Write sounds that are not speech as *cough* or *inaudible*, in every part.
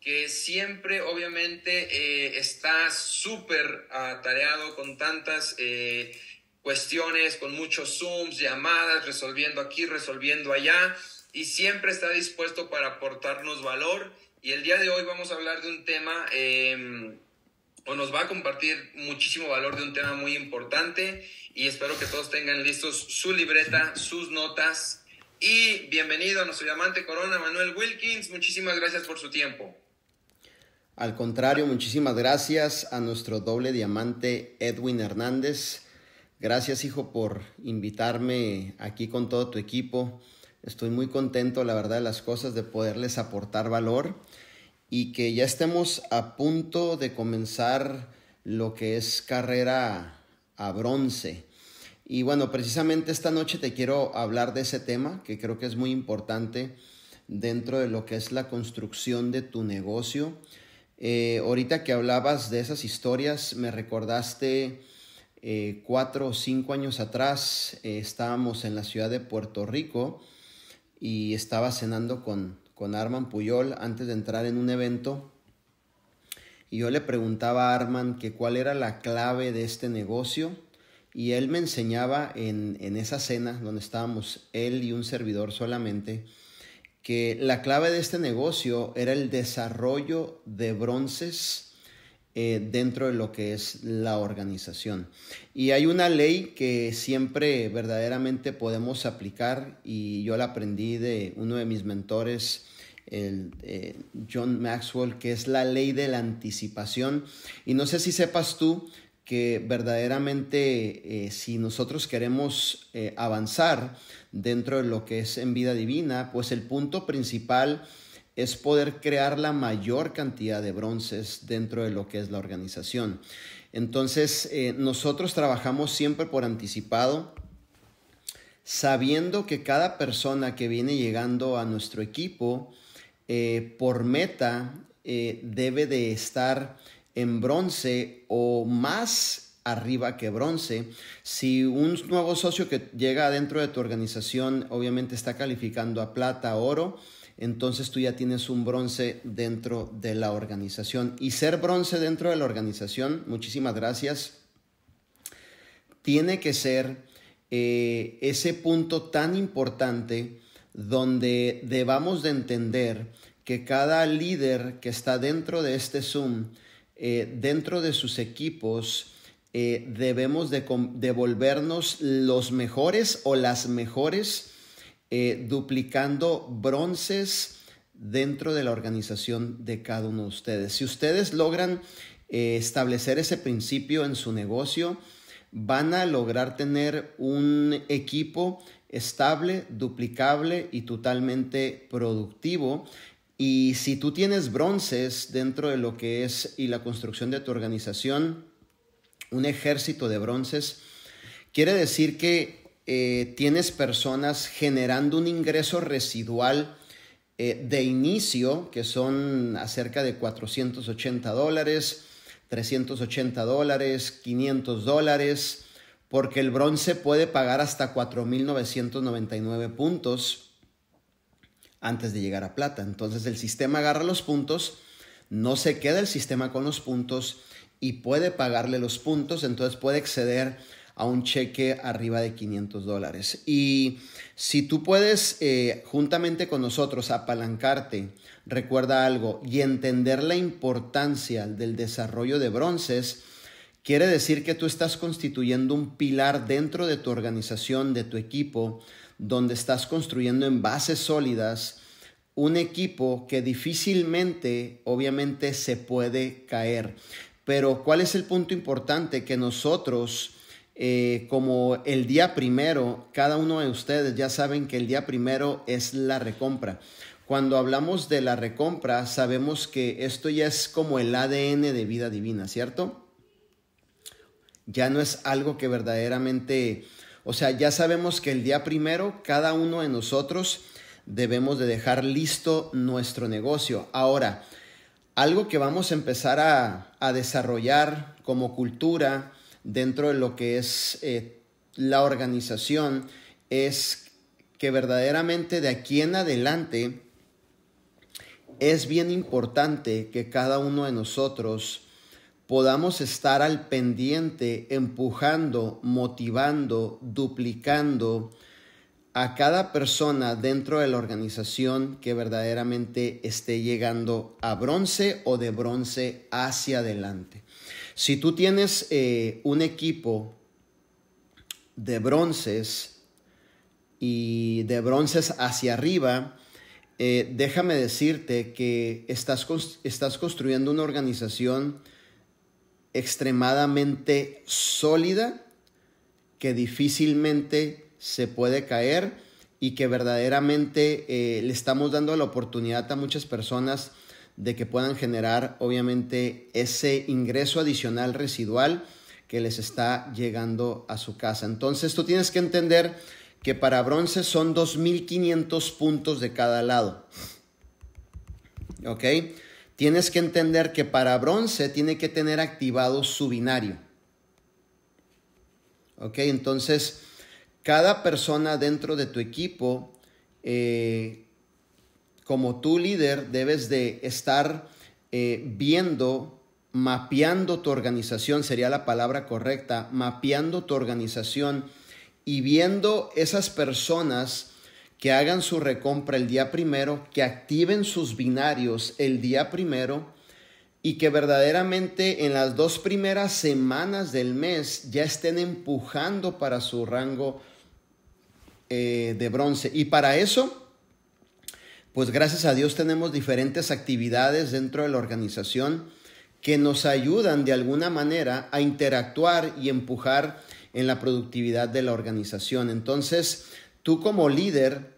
que siempre obviamente eh, está súper atareado con tantas eh, cuestiones, con muchos Zooms, llamadas, resolviendo aquí, resolviendo allá, y siempre está dispuesto para aportarnos valor. Y el día de hoy vamos a hablar de un tema, em, o nos va a compartir muchísimo valor de un tema muy importante, y espero que todos tengan listos su libreta, sus notas y bienvenido a nuestro diamante corona, Manuel Wilkins. Muchísimas gracias por su tiempo. Al contrario, muchísimas gracias a nuestro doble diamante Edwin Hernández. Gracias, hijo, por invitarme aquí con todo tu equipo. Estoy muy contento, la verdad, de las cosas, de poderles aportar valor y que ya estemos a punto de comenzar lo que es carrera a bronce. Y bueno, precisamente esta noche te quiero hablar de ese tema que creo que es muy importante dentro de lo que es la construcción de tu negocio. Eh, ahorita que hablabas de esas historias, me recordaste eh, cuatro o cinco años atrás, eh, estábamos en la ciudad de Puerto Rico y estaba cenando con, con Arman Puyol antes de entrar en un evento. Y yo le preguntaba a Arman que cuál era la clave de este negocio y él me enseñaba en, esa cena donde estábamos él y un servidor solamente, que la clave de este negocio era el desarrollo de bronces eh, dentro de lo que es la organización. Y hay una ley que siempre verdaderamente podemos aplicar y yo la aprendí de uno de mis mentores, el, eh, John Maxwell, que es la ley de la anticipación. Y no sé si sepas tú que verdaderamente eh, si nosotros queremos eh, avanzar dentro de lo que es en vida divina, pues el punto principal es poder crear la mayor cantidad de bronces dentro de lo que es la organización. Entonces, eh, nosotros trabajamos siempre por anticipado, sabiendo que cada persona que viene llegando a nuestro equipo, por meta, debe de estar en bronce o más arriba que bronce. Si un nuevo socio que llega dentro de tu organización obviamente está calificando a plata, oro, entonces tú ya tienes un bronce dentro de la organización. Y ser bronce dentro de la organización, muchísimas gracias, tiene que ser eh, ese punto tan importante donde debamos de entender que cada líder que está dentro de este Zoom, eh, dentro de sus equipos, eh, debemos de devolvernos los mejores o las mejores, eh, duplicando bronces dentro de la organización de cada uno de ustedes. Si ustedes logran establecer ese principio en su negocio, van a lograr tener un equipo estable, duplicable y totalmente productivo y si tú tienes bronces dentro de lo que es y la construcción de tu organización, un ejército de bronces, quiere decir que eh, tienes personas generando un ingreso residual eh, de inicio, que son acerca de 480 dólares, 380 dólares, 500 dólares, porque el bronce puede pagar hasta 4.999 puntos antes de llegar a plata. Entonces el sistema agarra los puntos, no se queda el sistema con los puntos y puede pagarle los puntos, entonces puede exceder a un cheque arriba de 500 dólares. Y si tú puedes, eh, juntamente con nosotros, apalancarte, recuerda algo, y entender la importancia del desarrollo de bronces, quiere decir que tú estás constituyendo un pilar dentro de tu organización, de tu equipo, donde estás construyendo en bases sólidas un equipo que difícilmente, obviamente, se puede caer. Pero ¿cuál es el punto importante? Que nosotros, eh, como el día primero, cada uno de ustedes ya saben que el día primero es la recompra. Cuando hablamos de la recompra, sabemos que esto ya es como el ADN de vida divina, ¿cierto? Ya no es algo que verdaderamente o sea, ya sabemos que el día primero cada uno de nosotros debemos de dejar listo nuestro negocio. Ahora, algo que vamos a empezar a, desarrollar como cultura dentro de lo que es eh, la organización es que verdaderamente de aquí en adelante es bien importante que cada uno de nosotros podamos estar al pendiente, empujando, motivando, duplicando a cada persona dentro de la organización que verdaderamente esté llegando a bronce o de bronce hacia adelante. Si tú tienes eh, un equipo de bronces y de bronces hacia arriba, eh, déjame decirte que estás, estás construyendo una organización extremadamente sólida que difícilmente se puede caer y que verdaderamente eh, le estamos dando la oportunidad a muchas personas de que puedan generar obviamente ese ingreso adicional residual que les está llegando a su casa. Entonces tú tienes que entender que para bronce son 2.500 puntos de cada lado. ¿Ok? Tienes que entender que para bronce tiene que tener activado su binario. ¿Ok? Entonces, cada persona dentro de tu equipo, eh, como tu líder, debes de estar eh, viendo, mapeando tu organización, sería la palabra correcta, mapeando tu organización y viendo esas personas que hagan su recompra el día primero, que activen sus binarios el día primero y que verdaderamente en las dos primeras semanas del mes ya estén empujando para su rango eh, de bronce. Y para eso, pues gracias a Dios tenemos diferentes actividades dentro de la organización que nos ayudan de alguna manera a interactuar y empujar en la productividad de la organización. Entonces, tú como líder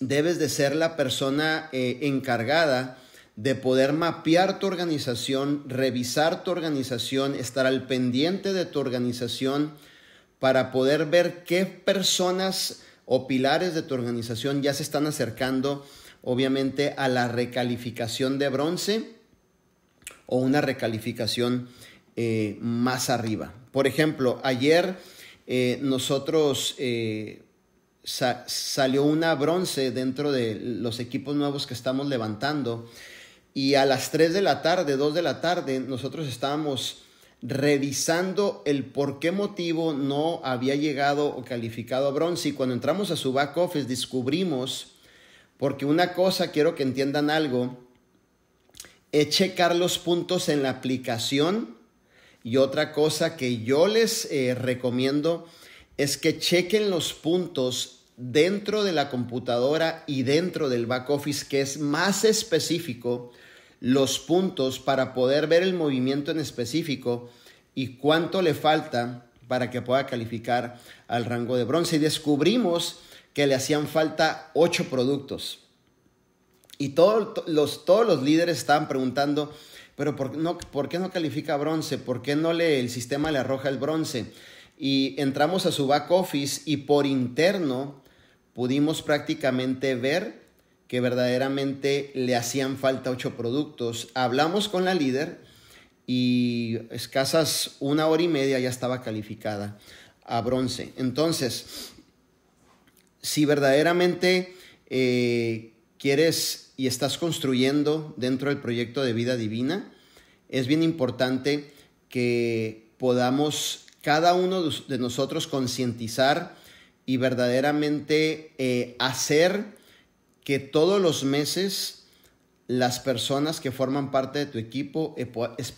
debes de ser la persona eh, encargada de poder mapear tu organización, revisar tu organización, estar al pendiente de tu organización para poder ver qué personas o pilares de tu organización ya se están acercando obviamente a la recalificación de bronce o una recalificación eh, más arriba. Por ejemplo, ayer eh, nosotros salió una bronce dentro de los equipos nuevos que estamos levantando. Y a las 3 de la tarde, 2 de la tarde, nosotros estábamos revisando el por qué motivo no había llegado o calificado a bronce. Y cuando entramos a su back office descubrimos, porque una cosa quiero que entiendan algo, es checar los puntos en la aplicación y otra cosa que yo les eh, recomiendo es que chequen los puntos dentro de la computadora y dentro del back office que es más específico los puntos para poder ver el movimiento en específico y cuánto le falta para que pueda calificar al rango de bronce. Y descubrimos que le hacían falta ocho productos. Y los, todos los líderes estaban preguntando, pero por, no, ¿por qué no califica bronce? ¿Por qué no le, el sistema le arroja el bronce? y entramos a su back office y por interno pudimos prácticamente ver que verdaderamente le hacían falta ocho productos. Hablamos con la líder y escasas una hora y media ya estaba calificada a bronce. Entonces, si verdaderamente eh, quieres y estás construyendo dentro del proyecto de vida divina, es bien importante que podamos cada uno de nosotros concientizar y verdaderamente eh, hacer que todos los meses las personas que forman parte de tu equipo eh,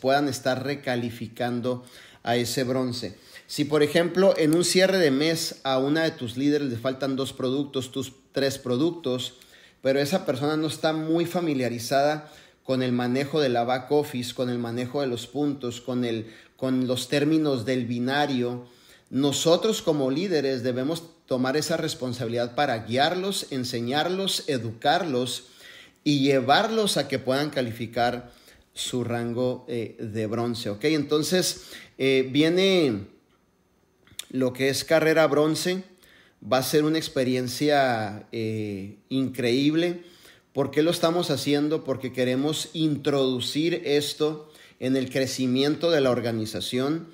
puedan estar recalificando a ese bronce. Si por ejemplo en un cierre de mes a una de tus líderes le faltan dos productos, tus tres productos, pero esa persona no está muy familiarizada con el manejo de la back office, con el manejo de los puntos, con el con los términos del binario, nosotros como líderes debemos tomar esa responsabilidad para guiarlos, enseñarlos, educarlos y llevarlos a que puedan calificar su rango eh, de bronce. ¿ok? Entonces eh, viene lo que es carrera bronce. Va a ser una experiencia eh, increíble. ¿Por qué lo estamos haciendo? Porque queremos introducir esto en el crecimiento de la organización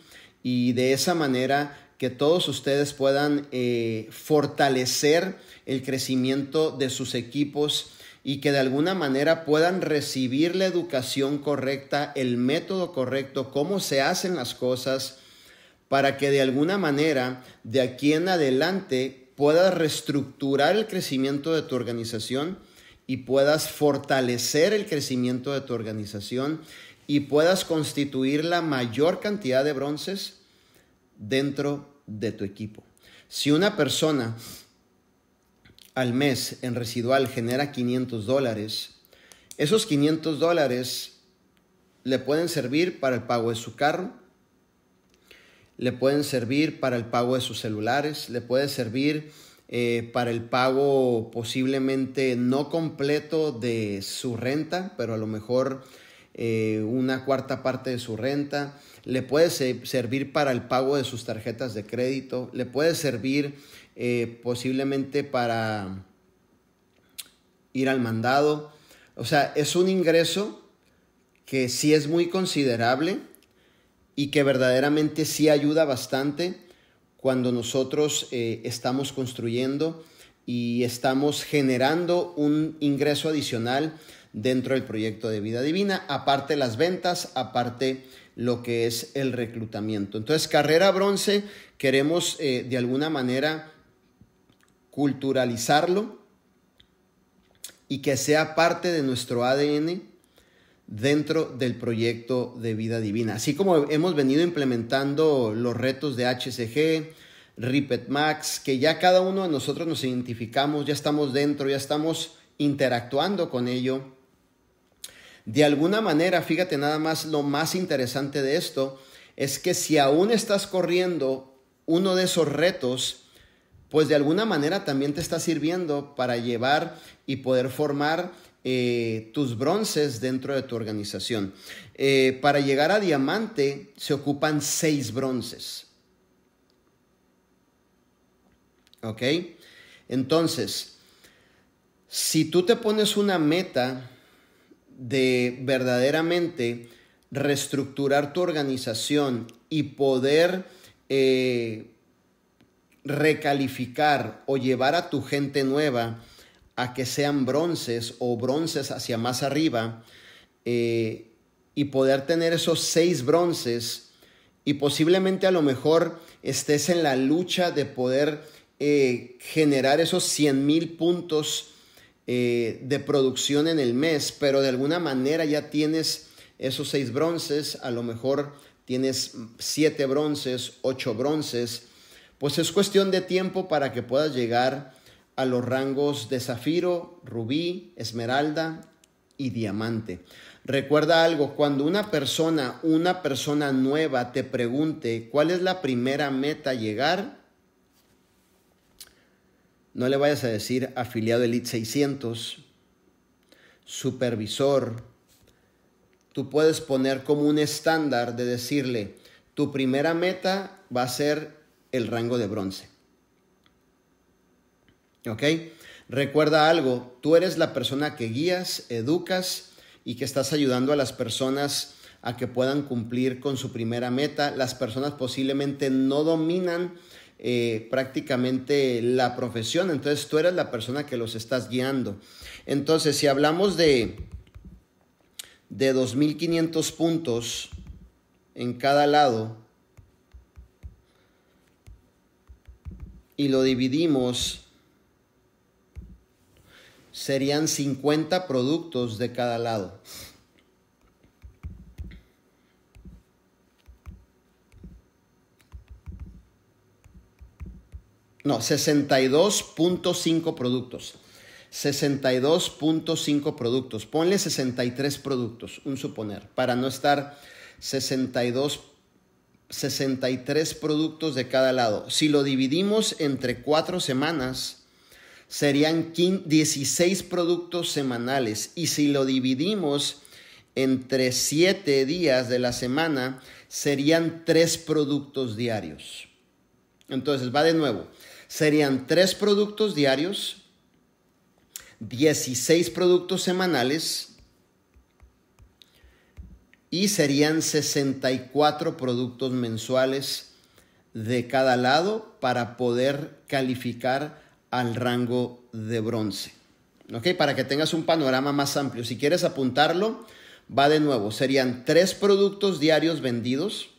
y de esa manera que todos ustedes puedan eh, fortalecer el crecimiento de sus equipos y que de alguna manera puedan recibir la educación correcta, el método correcto, cómo se hacen las cosas, para que de alguna manera de aquí en adelante puedas reestructurar el crecimiento de tu organización y puedas fortalecer el crecimiento de tu organización y puedas constituir la mayor cantidad de bronces dentro de tu equipo. Si una persona al mes en residual genera 500 dólares, esos 500 dólares le pueden servir para el pago de su carro, le pueden servir para el pago de sus celulares, le puede servir eh, para el pago posiblemente no completo de su renta, pero a lo mejor eh, una cuarta parte de su renta, le puede servir para el pago de sus tarjetas de crédito, le puede servir eh, posiblemente para ir al mandado. O sea, es un ingreso que sí es muy considerable y que verdaderamente sí ayuda bastante cuando nosotros eh, estamos construyendo y estamos generando un ingreso adicional dentro del proyecto de vida divina, aparte las ventas, aparte lo que es el reclutamiento. Entonces, carrera bronce, queremos eh, de alguna manera culturalizarlo y que sea parte de nuestro ADN dentro del proyecto de vida divina. Así como hemos venido implementando los retos de HCG, Ripet Max, que ya cada uno de nosotros nos identificamos, ya estamos dentro, ya estamos interactuando con ello de alguna manera, fíjate nada más, lo más interesante de esto es que si aún estás corriendo uno de esos retos, pues de alguna manera también te está sirviendo para llevar y poder formar eh, tus bronces dentro de tu organización. Eh, para llegar a diamante se ocupan seis bronces. ¿Ok? Entonces, si tú te pones una meta de verdaderamente reestructurar tu organización y poder eh, recalificar o llevar a tu gente nueva a que sean bronces o bronces hacia más arriba eh, y poder tener esos seis bronces y posiblemente a lo mejor estés en la lucha de poder eh, generar esos 100 mil puntos eh, de producción en el mes, pero de alguna manera ya tienes esos seis bronces, a lo mejor tienes siete bronces, ocho bronces, pues es cuestión de tiempo para que puedas llegar a los rangos de zafiro, rubí, esmeralda y diamante. Recuerda algo, cuando una persona, una persona nueva te pregunte cuál es la primera meta llegar, no le vayas a decir afiliado Elite 600, supervisor. Tú puedes poner como un estándar de decirle, tu primera meta va a ser el rango de bronce. ¿Ok? Recuerda algo, tú eres la persona que guías, educas y que estás ayudando a las personas a que puedan cumplir con su primera meta. Las personas posiblemente no dominan eh, prácticamente la profesión, entonces tú eres la persona que los estás guiando. Entonces, si hablamos de, de 2.500 puntos en cada lado y lo dividimos, serían 50 productos de cada lado. no, 62.5 productos. 62.5 productos. Ponle 63 productos, un suponer, para no estar 62, 63 productos de cada lado. Si lo dividimos entre cuatro semanas, serían 16 productos semanales. Y si lo dividimos entre 7 días de la semana, serían 3 productos diarios. Entonces, va de nuevo serían tres productos diarios, 16 productos semanales y serían 64 productos mensuales de cada lado para poder calificar al rango de bronce. Para que tengas un panorama más amplio. Si quieres apuntarlo, va de nuevo. Serían tres productos diarios vendidos,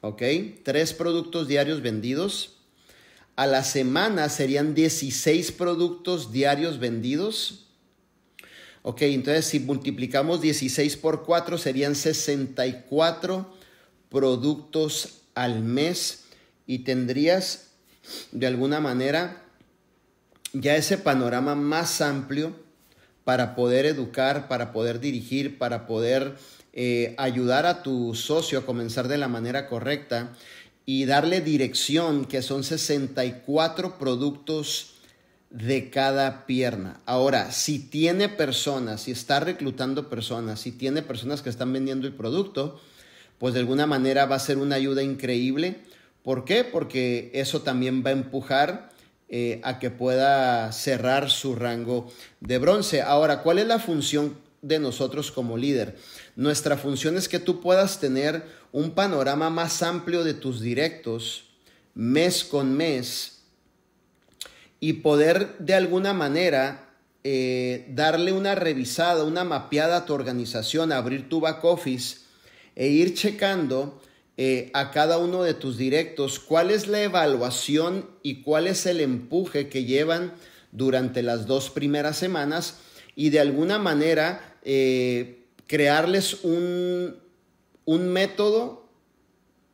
¿ok? Tres productos diarios vendidos. A la semana serían 16 productos diarios vendidos. Ok, entonces si multiplicamos 16 por 4 serían 64 productos al mes y tendrías de alguna manera ya ese panorama más amplio para poder educar, para poder dirigir, para poder eh, ayudar a tu socio a comenzar de la manera correcta y darle dirección, que son 64 productos de cada pierna. Ahora, si tiene personas, si está reclutando personas, si tiene personas que están vendiendo el producto, pues de alguna manera va a ser una ayuda increíble. ¿Por qué? Porque eso también va a empujar eh, a que pueda cerrar su rango de bronce. Ahora, ¿cuál es la función de nosotros como líder. Nuestra función es que tú puedas tener un panorama más amplio de tus directos mes con mes y poder de alguna manera eh, darle una revisada, una mapeada a tu organización, abrir tu back office e ir checando eh, a cada uno de tus directos cuál es la evaluación y cuál es el empuje que llevan durante las dos primeras semanas y de alguna manera eh, crearles un, un método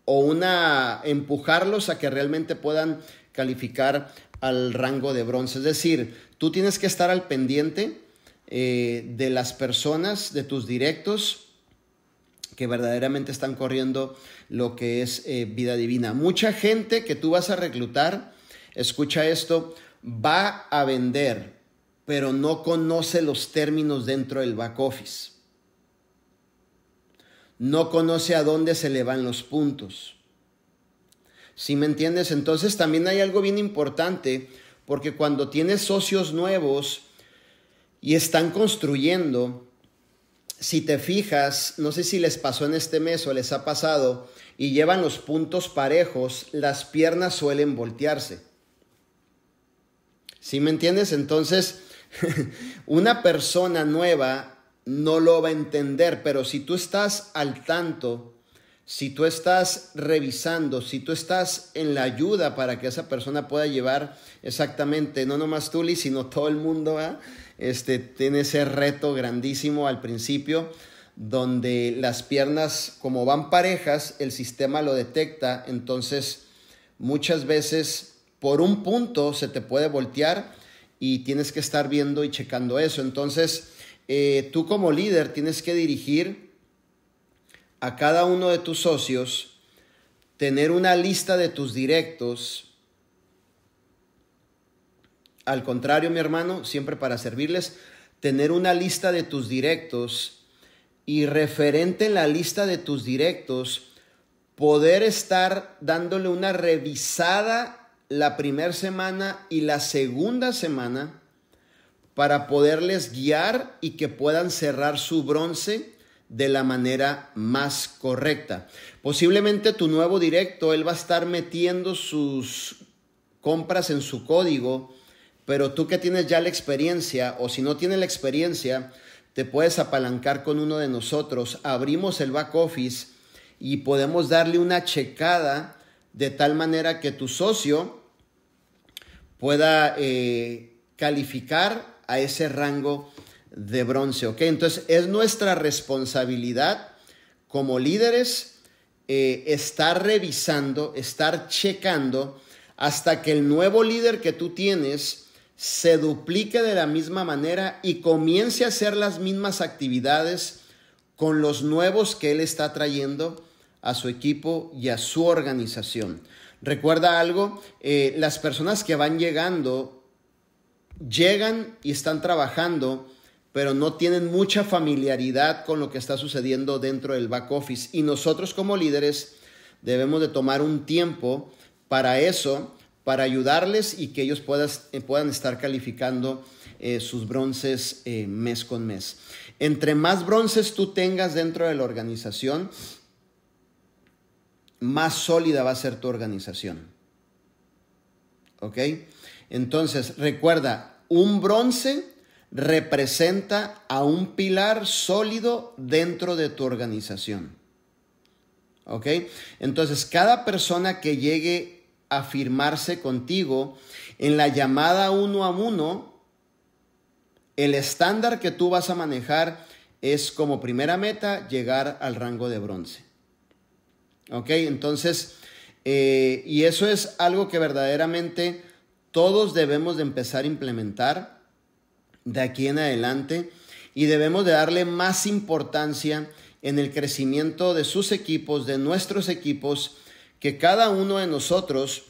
o una empujarlos a que realmente puedan calificar al rango de bronce. Es decir, tú tienes que estar al pendiente eh, de las personas, de tus directos que verdaderamente están corriendo lo que es eh, vida divina. Mucha gente que tú vas a reclutar, escucha esto, va a vender pero no conoce los términos dentro del back office. No conoce a dónde se le van los puntos. Si me entiendes? Entonces también hay algo bien importante, porque cuando tienes socios nuevos y están construyendo, si te fijas, no sé si les pasó en este mes o les ha pasado, y llevan los puntos parejos, las piernas suelen voltearse. Si me entiendes? Entonces, *laughs* Una persona nueva no lo va a entender, pero si tú estás al tanto, si tú estás revisando, si tú estás en la ayuda para que esa persona pueda llevar exactamente, no nomás Tuli, sino todo el mundo, este tiene ese reto grandísimo al principio, donde las piernas, como van parejas, el sistema lo detecta, entonces muchas veces por un punto se te puede voltear y tienes que estar viendo y checando eso. Entonces, eh, tú como líder tienes que dirigir a cada uno de tus socios, tener una lista de tus directos. Al contrario, mi hermano, siempre para servirles, tener una lista de tus directos y referente en la lista de tus directos, poder estar dándole una revisada la primera semana y la segunda semana para poderles guiar y que puedan cerrar su bronce de la manera más correcta. Posiblemente tu nuevo directo, él va a estar metiendo sus compras en su código, pero tú que tienes ya la experiencia o si no tienes la experiencia, te puedes apalancar con uno de nosotros, abrimos el back office y podemos darle una checada de tal manera que tu socio pueda eh, calificar a ese rango de bronce, Entonces es nuestra responsabilidad como líderes eh, estar revisando, estar checando hasta que el nuevo líder que tú tienes se duplique de la misma manera y comience a hacer las mismas actividades con los nuevos que él está trayendo a su equipo y a su organización. Recuerda algo, eh, las personas que van llegando, llegan y están trabajando, pero no tienen mucha familiaridad con lo que está sucediendo dentro del back office. Y nosotros como líderes debemos de tomar un tiempo para eso, para ayudarles y que ellos eh, puedan estar calificando eh, sus bronces mes con mes. Entre más bronces tú tengas dentro de la organización, más sólida va a ser tu organización. ¿Ok? Entonces, recuerda, un bronce representa a un pilar sólido dentro de tu organización. ¿Ok? Entonces, cada persona que llegue a firmarse contigo en la llamada uno a uno, el estándar que tú vas a manejar es como primera meta llegar al rango de bronce. ¿Ok? Entonces, eh, y eso es algo que verdaderamente todos debemos de empezar a implementar de aquí en adelante y debemos de darle más importancia en el crecimiento de sus equipos, de nuestros equipos, que cada uno de nosotros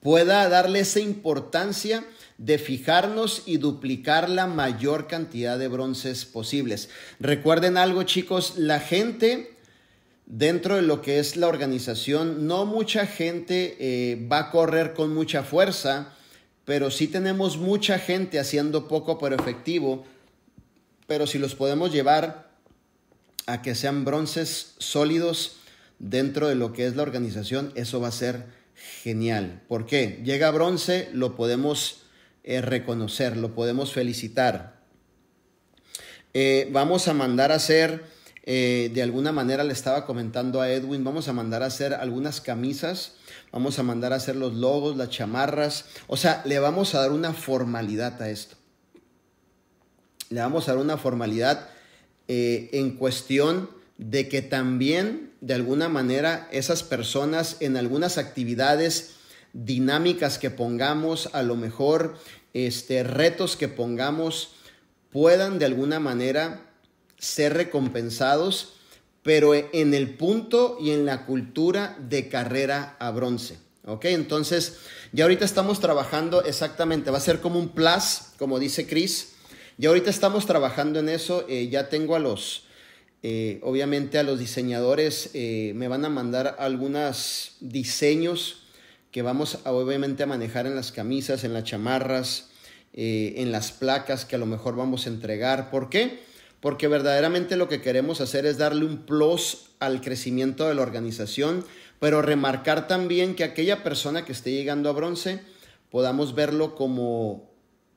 pueda darle esa importancia de fijarnos y duplicar la mayor cantidad de bronces posibles. Recuerden algo chicos, la gente dentro de lo que es la organización, no mucha gente eh, va a correr con mucha fuerza, pero sí tenemos mucha gente haciendo poco pero efectivo, pero si los podemos llevar a que sean bronces sólidos dentro de lo que es la organización, eso va a ser genial. ¿Por qué? Llega bronce, lo podemos eh, reconocer, lo podemos felicitar. Eh, vamos a mandar a hacer eh, de alguna manera le estaba comentando a Edwin, vamos a mandar a hacer algunas camisas, vamos a mandar a hacer los logos, las chamarras, o sea, le vamos a dar una formalidad a esto. Le vamos a dar una formalidad eh, en cuestión de que también, de alguna manera, esas personas en algunas actividades dinámicas que pongamos, a lo mejor este, retos que pongamos, puedan de alguna manera ser recompensados, pero en el punto y en la cultura de carrera a bronce. ¿Ok? Entonces, ya ahorita estamos trabajando exactamente, va a ser como un plus, como dice Chris. Ya ahorita estamos trabajando en eso, eh, ya tengo a los, eh, obviamente a los diseñadores, eh, me van a mandar algunos diseños que vamos a, obviamente a manejar en las camisas, en las chamarras, en las placas que a lo mejor vamos a entregar. ¿Por qué? porque verdaderamente lo que queremos hacer es darle un plus al crecimiento de la organización, pero remarcar también que aquella persona que esté llegando a bronce podamos verlo como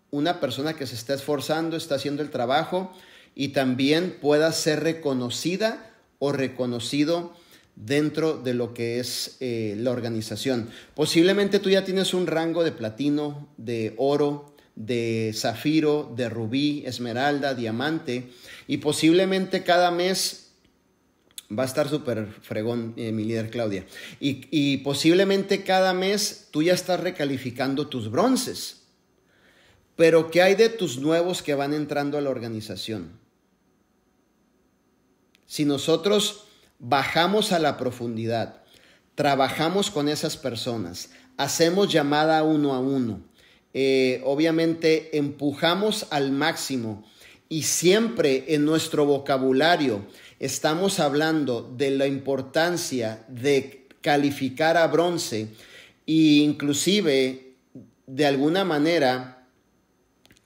una persona que se está esforzando, está haciendo el trabajo y también pueda ser reconocida o reconocido dentro de lo que es eh, la organización. Posiblemente tú ya tienes un rango de platino, de oro, de zafiro, de rubí, esmeralda, diamante. Y posiblemente cada mes va a estar súper fregón eh, mi líder Claudia. Y, y posiblemente cada mes tú ya estás recalificando tus bronces. Pero ¿qué hay de tus nuevos que van entrando a la organización? Si nosotros bajamos a la profundidad, trabajamos con esas personas, hacemos llamada uno a uno, eh, obviamente empujamos al máximo y siempre en nuestro vocabulario estamos hablando de la importancia de calificar a bronce e inclusive de alguna manera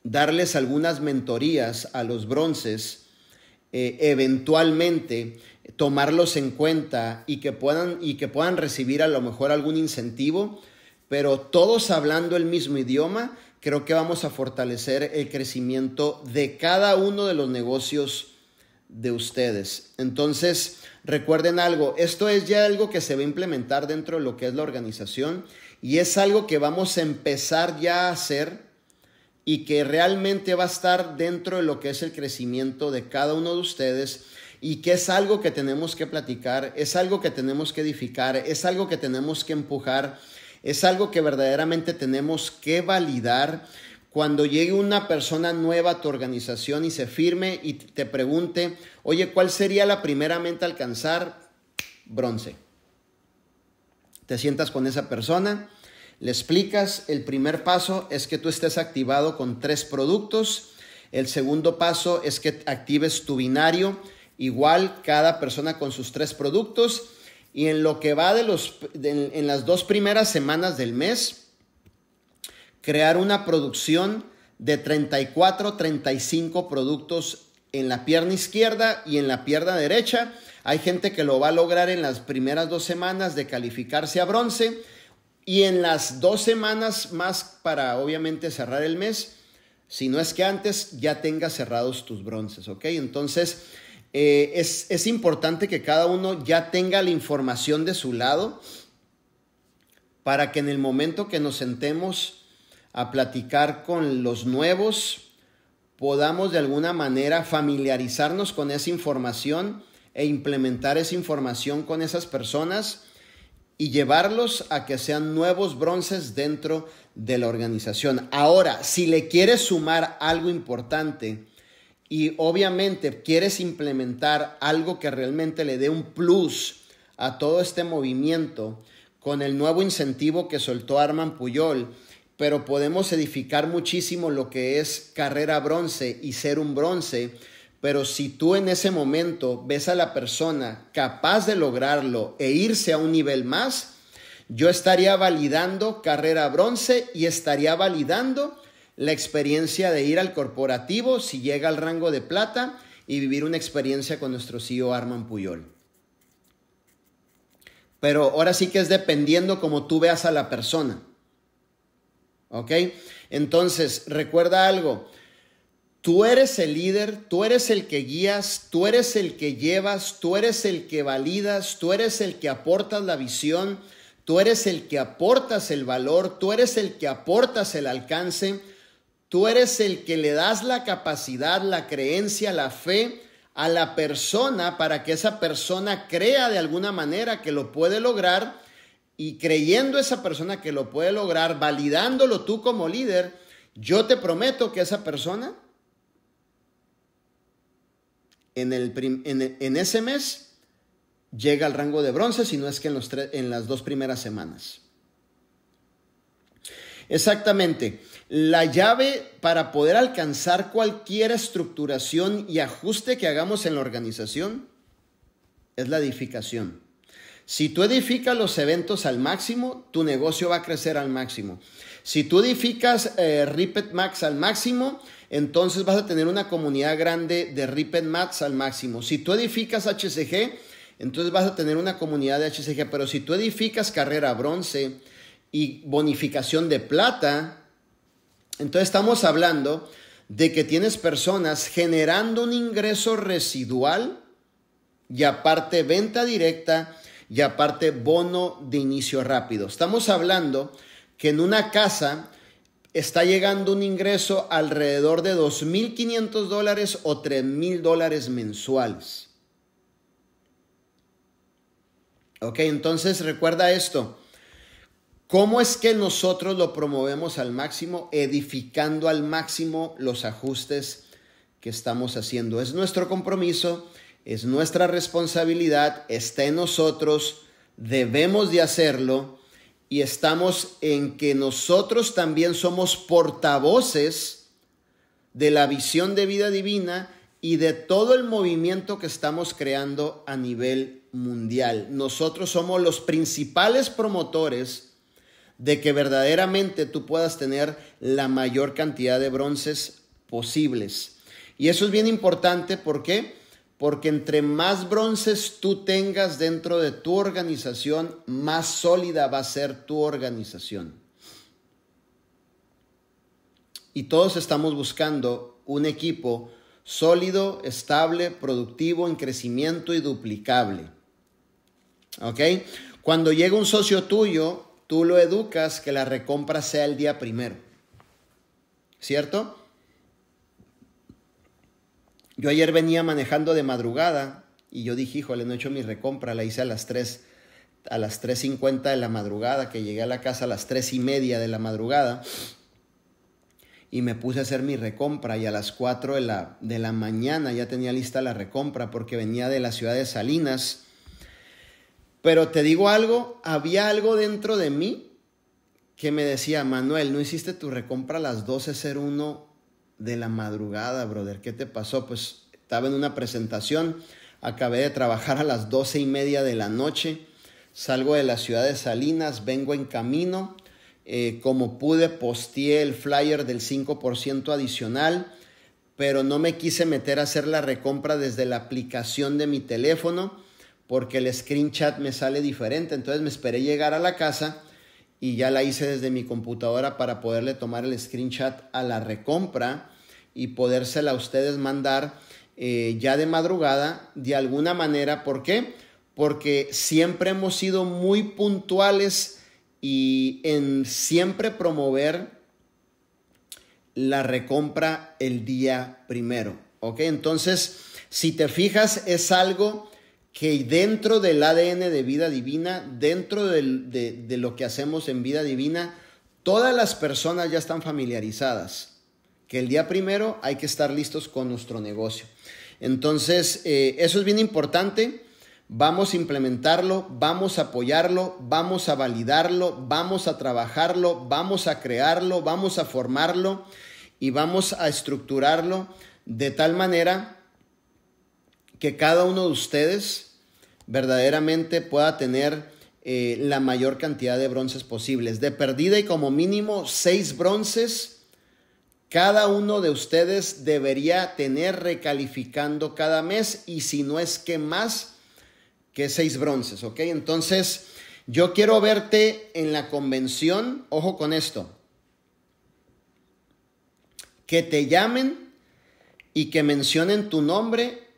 darles algunas mentorías a los bronces, eh, eventualmente tomarlos en cuenta y que puedan, y que puedan recibir a lo mejor algún incentivo pero todos hablando el mismo idioma, creo que vamos a fortalecer el crecimiento de cada uno de los negocios de ustedes. Entonces, recuerden algo, esto es ya algo que se va a implementar dentro de lo que es la organización y es algo que vamos a empezar ya a hacer y que realmente va a estar dentro de lo que es el crecimiento de cada uno de ustedes y que es algo que tenemos que platicar, es algo que tenemos que edificar, es algo que tenemos que empujar es algo que verdaderamente tenemos que validar cuando llegue una persona nueva a tu organización y se firme y te pregunte, oye, ¿cuál sería la primera meta alcanzar? Bronce. Te sientas con esa persona, le explicas, el primer paso es que tú estés activado con tres productos, el segundo paso es que actives tu binario, igual cada persona con sus tres productos, y en lo que va de los, en las dos primeras semanas del mes, crear una producción de 34, 35 productos en la pierna izquierda y en la pierna derecha. Hay gente que lo va a lograr en las primeras dos semanas de calificarse a bronce y en las dos semanas más para obviamente cerrar el mes, si no es que antes ya tengas cerrados tus bronces, ¿ok? Entonces, eh, es, es importante que cada uno ya tenga la información de su lado para que en el momento que nos sentemos a platicar con los nuevos, podamos de alguna manera familiarizarnos con esa información e implementar esa información con esas personas y llevarlos a que sean nuevos bronces dentro de la organización. Ahora, si le quieres sumar algo importante y obviamente quieres implementar algo que realmente le dé un plus a todo este movimiento con el nuevo incentivo que soltó Arman Puyol, pero podemos edificar muchísimo lo que es carrera bronce y ser un bronce, pero si tú en ese momento ves a la persona capaz de lograrlo e irse a un nivel más, yo estaría validando carrera bronce y estaría validando la experiencia de ir al corporativo si llega al rango de plata y vivir una experiencia con nuestro CEO Arman Puyol. Pero ahora sí que es dependiendo como tú veas a la persona. ¿Ok? Entonces, recuerda algo. Tú eres el líder, tú eres el que guías, tú eres el que llevas, tú eres el que validas, tú eres el que aportas la visión, tú eres el que aportas el valor, tú eres el que aportas el alcance, Tú eres el que le das la capacidad, la creencia, la fe a la persona para que esa persona crea de alguna manera que lo puede lograr y creyendo esa persona que lo puede lograr, validándolo tú como líder, yo te prometo que esa persona en, ese mes llega al rango de bronce, si no es que en las dos primeras semanas. Exactamente. La llave para poder alcanzar cualquier estructuración y ajuste que hagamos en la organización es la edificación. Si tú edificas los eventos al máximo, tu negocio va a crecer al máximo. Si tú edificas eh, Max al máximo, entonces vas a tener una comunidad grande de Ripet Max al máximo. Si tú edificas HCG, entonces vas a tener una comunidad de HCG. Pero si tú edificas Carrera Bronce, y bonificación de plata. Entonces estamos hablando de que tienes personas generando un ingreso residual y aparte venta directa y aparte bono de inicio rápido. Estamos hablando que en una casa está llegando un ingreso alrededor de 2.500 dólares o 3.000 dólares mensuales. Ok, entonces recuerda esto. ¿Cómo es que nosotros lo promovemos al máximo? Edificando al máximo los ajustes que estamos haciendo. Es nuestro compromiso, es nuestra responsabilidad, está en nosotros, debemos de hacerlo y estamos en que nosotros también somos portavoces de la visión de vida divina y de todo el movimiento que estamos creando a nivel mundial. Nosotros somos los principales promotores de que verdaderamente tú puedas tener la mayor cantidad de bronces posibles. Y eso es bien importante, ¿por qué? Porque entre más bronces tú tengas dentro de tu organización, más sólida va a ser tu organización. Y todos estamos buscando un equipo sólido, estable, productivo, en crecimiento y duplicable. ¿Ok? Cuando llega un socio tuyo tú lo educas que la recompra sea el día primero. ¿Cierto? Yo ayer venía manejando de madrugada y yo dije, híjole, no he hecho mi recompra, la hice a las 3, a las 3.50 de la madrugada, que llegué a la casa a las 3 y media de la madrugada y me puse a hacer mi recompra y a las 4 la, de la mañana ya tenía lista la recompra porque venía de la ciudad de Salinas pero te digo algo, había algo dentro de mí que me decía, Manuel, no hiciste tu recompra a las 12.01 de la madrugada, brother. ¿Qué te pasó? Pues estaba en una presentación, acabé de trabajar a las doce y media de la noche, salgo de la ciudad de Salinas, vengo en camino, eh, como pude posteé el flyer del 5% adicional, pero no me quise meter a hacer la recompra desde la aplicación de mi teléfono porque el screenshot me sale diferente. Entonces me esperé llegar a la casa y ya la hice desde mi computadora para poderle tomar el screenshot a la recompra y podérsela a ustedes mandar eh, ya de madrugada de alguna manera. ¿Por qué? Porque siempre hemos sido muy puntuales y en siempre promover la recompra el día primero. ¿Ok? Entonces, si te fijas, es algo que dentro del ADN de vida divina, dentro de, lo que hacemos en vida divina, todas las personas ya están familiarizadas. Que el día primero hay que estar listos con nuestro negocio. Entonces, eh, eso es bien importante. Vamos a implementarlo, vamos a apoyarlo, vamos a validarlo, vamos a trabajarlo, vamos a crearlo, vamos a formarlo y vamos a estructurarlo de tal manera que cada uno de ustedes verdaderamente pueda tener eh, la mayor cantidad de bronces posibles. De perdida y como mínimo seis bronces, cada uno de ustedes debería tener recalificando cada mes y si no es que más que seis bronces, ¿ok? Entonces, yo quiero verte en la convención, ojo con esto, que te llamen y que mencionen tu nombre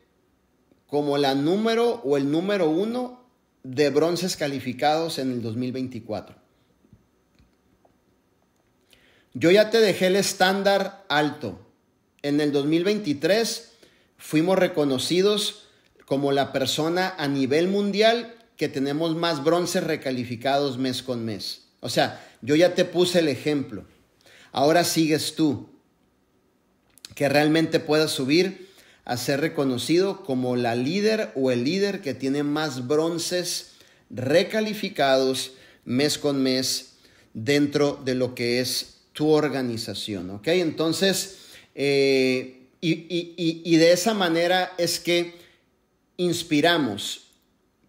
como la número o el número uno de bronces calificados en el 2024. Yo ya te dejé el estándar alto. En el 2023 fuimos reconocidos como la persona a nivel mundial que tenemos más bronces recalificados mes con mes. O sea, yo ya te puse el ejemplo. Ahora sigues tú, que realmente puedas subir a ser reconocido como la líder o el líder que tiene más bronces recalificados mes con mes dentro de lo que es tu organización, ¿ok? Entonces, eh, y, y, de esa manera es que inspiramos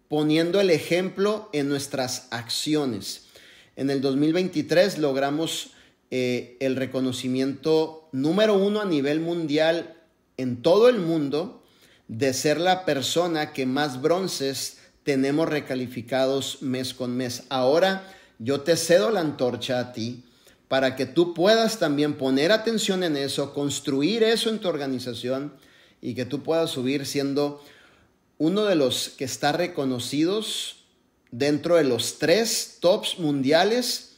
poniendo el ejemplo en nuestras acciones. En el 2023 logramos eh, el reconocimiento número uno a nivel mundial en todo el mundo de ser la persona que más bronces tenemos recalificados mes con mes. Ahora yo te cedo la antorcha a ti para que tú puedas también poner atención en eso, construir eso en tu organización y que tú puedas subir siendo uno de los que está reconocidos dentro de los tres tops mundiales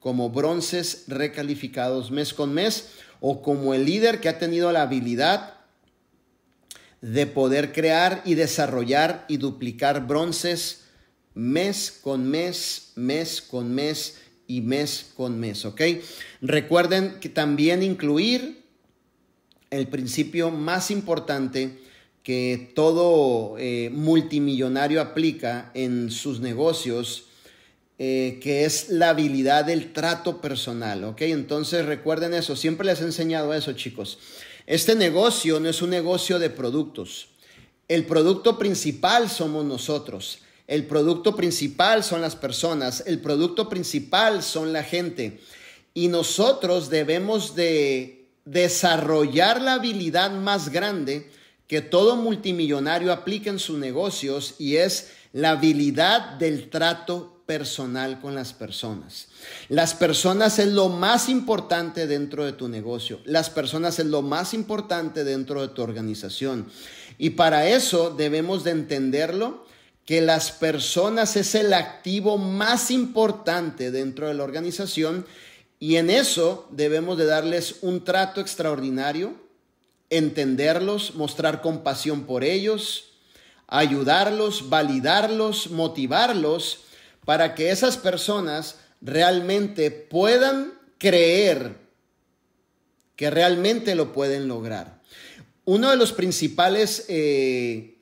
como bronces recalificados mes con mes o como el líder que ha tenido la habilidad de poder crear y desarrollar y duplicar bronces mes con mes, mes con mes y mes con mes, ¿ok? Recuerden que también incluir el principio más importante que todo eh, multimillonario aplica en sus negocios, eh, que es la habilidad del trato personal, ¿ok? Entonces recuerden eso, siempre les he enseñado eso, chicos. Este negocio no es un negocio de productos. El producto principal somos nosotros. El producto principal son las personas. El producto principal son la gente. Y nosotros debemos de desarrollar la habilidad más grande que todo multimillonario aplica en sus negocios y es la habilidad del trato personal con las personas. Las personas es lo más importante dentro de tu negocio. Las personas es lo más importante dentro de tu organización. Y para eso debemos de entenderlo que las personas es el activo más importante dentro de la organización y en eso debemos de darles un trato extraordinario, entenderlos, mostrar compasión por ellos, ayudarlos, validarlos, motivarlos para que esas personas realmente puedan creer que realmente lo pueden lograr. Uno de los principales eh,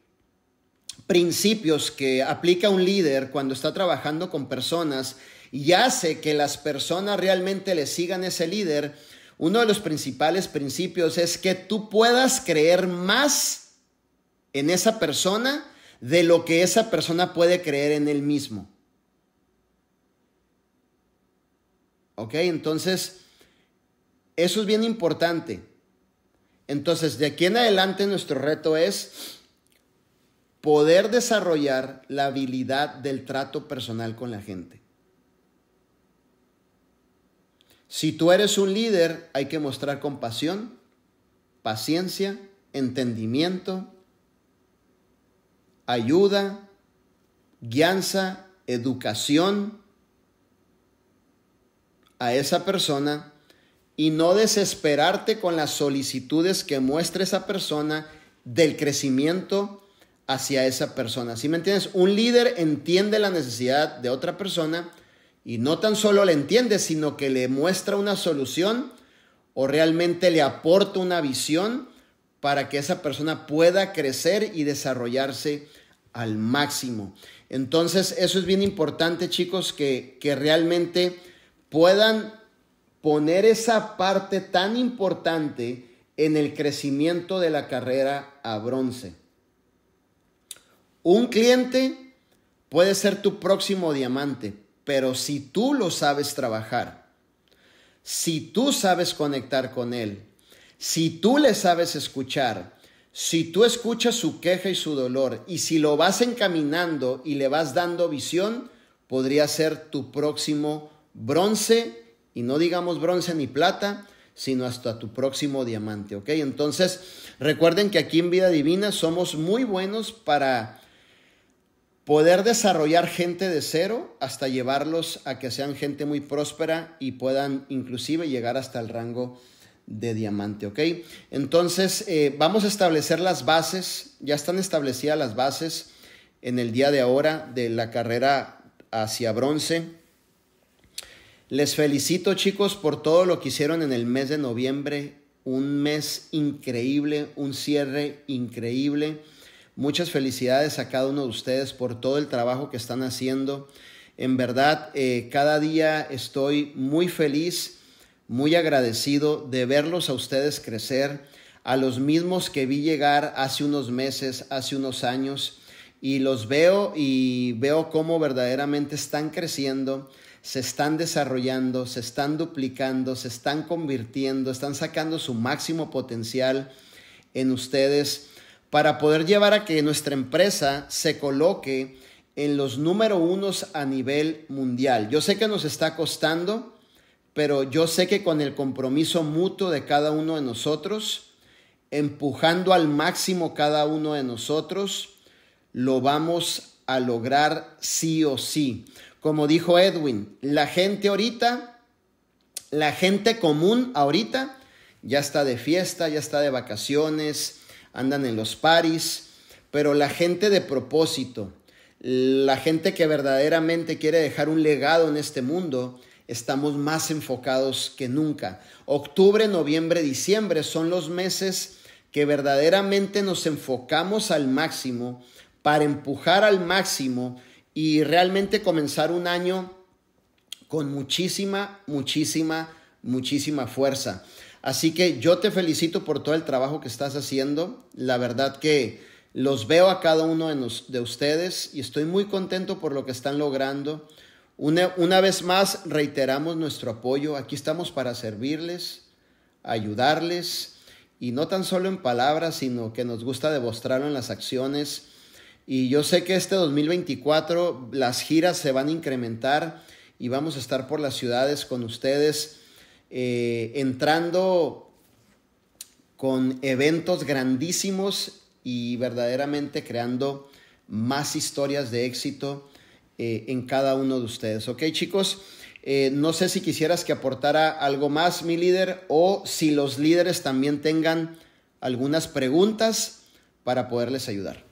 principios que aplica un líder cuando está trabajando con personas y hace que las personas realmente le sigan ese líder, uno de los principales principios es que tú puedas creer más en esa persona de lo que esa persona puede creer en él mismo. ¿Ok? Entonces, eso es bien importante. Entonces, de aquí en adelante nuestro reto es poder desarrollar la habilidad del trato personal con la gente. Si tú eres un líder, hay que mostrar compasión, paciencia, entendimiento, ayuda, guianza, educación, a esa persona y no desesperarte con las solicitudes que muestra esa persona del crecimiento hacia esa persona. ¿Sí me entiendes? Un líder entiende la necesidad de otra persona y no tan solo la entiende, sino que le muestra una solución o realmente le aporta una visión para que esa persona pueda crecer y desarrollarse al máximo. Entonces, eso es bien importante, chicos, que, que realmente puedan poner esa parte tan importante en el crecimiento de la carrera a bronce. Un cliente puede ser tu próximo diamante, pero si tú lo sabes trabajar, si tú sabes conectar con él, si tú le sabes escuchar, si tú escuchas su queja y su dolor y si lo vas encaminando y le vas dando visión, podría ser tu próximo bronce, y no digamos bronce ni plata, sino hasta tu próximo diamante, ¿ok? Entonces, recuerden que aquí en Vida Divina somos muy buenos para poder desarrollar gente de cero hasta llevarlos a que sean gente muy próspera y puedan inclusive llegar hasta el rango de diamante, ¿ok? Entonces, eh, vamos a establecer las bases, ya están establecidas las bases en el día de ahora de la carrera hacia bronce les felicito chicos por todo lo que hicieron en el mes de noviembre. Un mes increíble, un cierre increíble. Muchas felicidades a cada uno de ustedes por todo el trabajo que están haciendo. En verdad, eh, cada día estoy muy feliz, muy agradecido de verlos a ustedes crecer, a los mismos que vi llegar hace unos meses, hace unos años, y los veo y veo cómo verdaderamente están creciendo se están desarrollando, se están duplicando, se están convirtiendo, están sacando su máximo potencial en ustedes para poder llevar a que nuestra empresa se coloque en los número unos a nivel mundial. Yo sé que nos está costando, pero yo sé que con el compromiso mutuo de cada uno de nosotros, empujando al máximo cada uno de nosotros, lo vamos a lograr sí o sí como dijo Edwin, la gente ahorita, la gente común ahorita, ya está de fiesta, ya está de vacaciones, andan en los paris, pero la gente de propósito, la gente que verdaderamente quiere dejar un legado en este mundo, estamos más enfocados que nunca. Octubre, noviembre, diciembre son los meses que verdaderamente nos enfocamos al máximo para empujar al máximo y realmente comenzar un año con muchísima, muchísima, muchísima fuerza. Así que yo te felicito por todo el trabajo que estás haciendo. La verdad que los veo a cada uno de, ustedes y estoy muy contento por lo que están logrando. Una, una vez más reiteramos nuestro apoyo. Aquí estamos para servirles, ayudarles y no tan solo en palabras, sino que nos gusta demostrarlo en las acciones y yo sé que este 2024 las giras se van a incrementar y vamos a estar por las ciudades con ustedes, eh, entrando con eventos grandísimos y verdaderamente creando más historias de éxito eh, en cada uno de ustedes. ¿Ok chicos? Eh, no sé si quisieras que aportara algo más mi líder o si los líderes también tengan algunas preguntas para poderles ayudar.